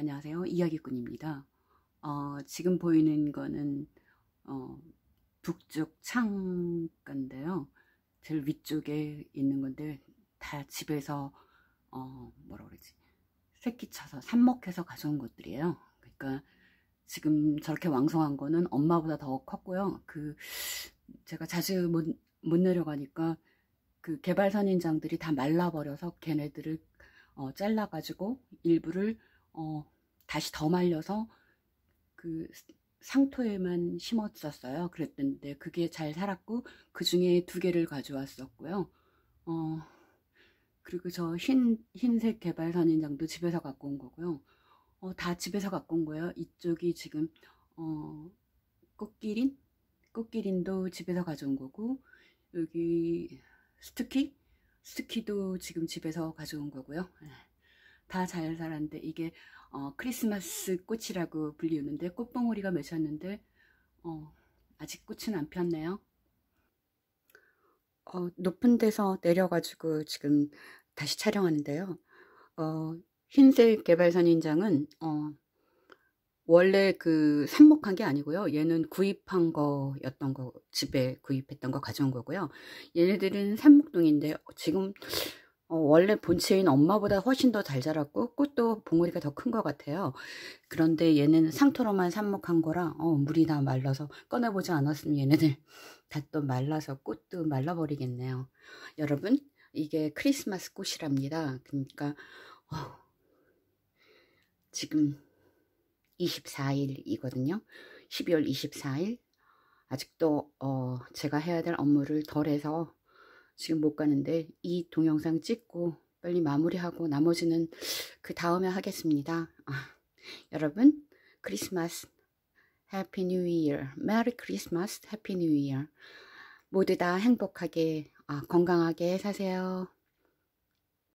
안녕하세요. 이야기꾼입니다. 어, 지금 보이는 거는 어, 북쪽 창가인데요. 제일 위쪽에 있는 건데 다 집에서 어, 뭐라 그러지? 새끼 쳐서 삽목해서 가져온 것들이에요. 그러니까 지금 저렇게 왕성한 거는 엄마보다 더 컸고요. 그 제가 자주 못, 못 내려가니까 그 개발선인장들이 다 말라버려서 걔네들을 어, 잘라가지고 일부를 어, 다시 더 말려서 그 상토에만 심었었어요. 그랬던데 그게 잘 살았고 그 중에 두 개를 가져왔었고요. 어, 그리고 저 흰, 흰색 개발 선인장도 집에서 갖고 온 거고요. 어, 다 집에서 갖고 온 거예요. 이쪽이 지금 어, 꽃기린? 꽃기린도 집에서 가져온 거고 여기 스투키? 스투키도 지금 집에서 가져온 거고요. 예. 다잘자는데 이게 어, 크리스마스 꽃이라고 불리우는데 꽃봉오리가 맺혔는데 어, 아직 꽃은 안 폈네요. 어, 높은 데서 내려가지고 지금 다시 촬영하는데요. 어, 흰색 개발선 인장은 어, 원래 그 삽목한 게 아니고요. 얘는 구입한 거였던 거 집에 구입했던 거 가져온 거고요. 얘네들은 삽목동인데 지금 어, 원래 본체인 엄마보다 훨씬 더 잘 자랐고 꽃도 봉우리가 더 큰 것 같아요. 그런데 얘는 상토로만 삽목한 거라 어, 물이 다 말라서 꺼내보지 않았으면 얘네들 다 또 말라서 꽃도 말라버리겠네요. 여러분 이게 크리스마스 꽃이랍니다. 그러니까 어, 지금 24일이거든요. 12월 24일 아직도 어, 제가 해야 될 업무를 덜 해서 지금 못 가는데 이 동영상 찍고 빨리 마무리하고 나머지는 그 다음에 하겠습니다. 아, 여러분 크리스마스 해피 뉴 이어 메리 크리스마스 해피 뉴 이어 모두 다 행복하게 아, 건강하게 사세요.